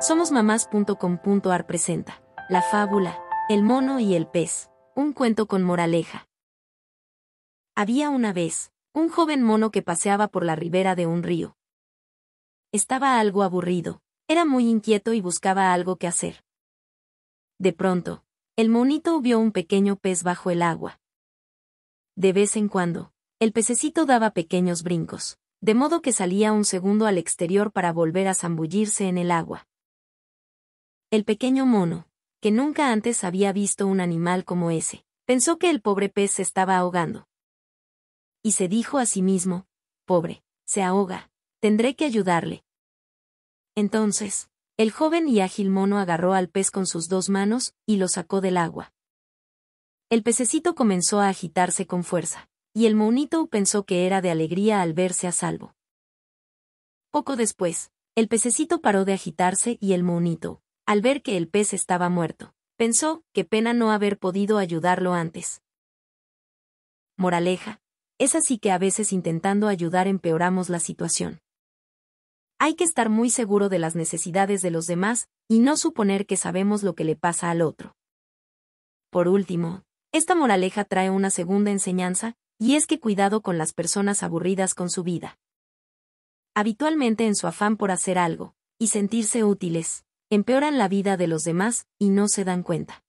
Somos Somosmamás.com.ar presenta La fábula, El mono y el pez, un cuento con moraleja. Había una vez, un joven mono que paseaba por la ribera de un río. Estaba algo aburrido, era muy inquieto y buscaba algo que hacer. De pronto, el monito vio un pequeño pez bajo el agua. De vez en cuando, el pececito daba pequeños brincos, de modo que salía un segundo al exterior para volver a zambullirse en el agua. El pequeño mono, que nunca antes había visto un animal como ese, pensó que el pobre pez se estaba ahogando. Y se dijo a sí mismo, pobre, se ahoga, tendré que ayudarle. Entonces, el joven y ágil mono agarró al pez con sus dos manos y lo sacó del agua. El pececito comenzó a agitarse con fuerza, y el monito pensó que era de alegría al verse a salvo. Poco después, el pececito paró de agitarse y el monito, al ver que el pez estaba muerto. Pensó, qué pena no haber podido ayudarlo antes. Moraleja. Es así que a veces intentando ayudar empeoramos la situación. Hay que estar muy seguro de las necesidades de los demás y no suponer que sabemos lo que le pasa al otro. Por último, esta moraleja trae una segunda enseñanza, y es que cuidado con las personas aburridas con su vida. Habitualmente en su afán por hacer algo, y sentirse útiles, empeoran la vida de los demás y no se dan cuenta.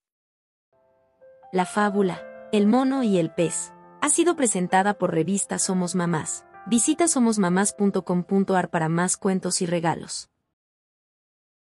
La fábula, El mono y el pez, ha sido presentada por revista Somos Mamás. Visita somosmamás.com.ar para más cuentos y regalos.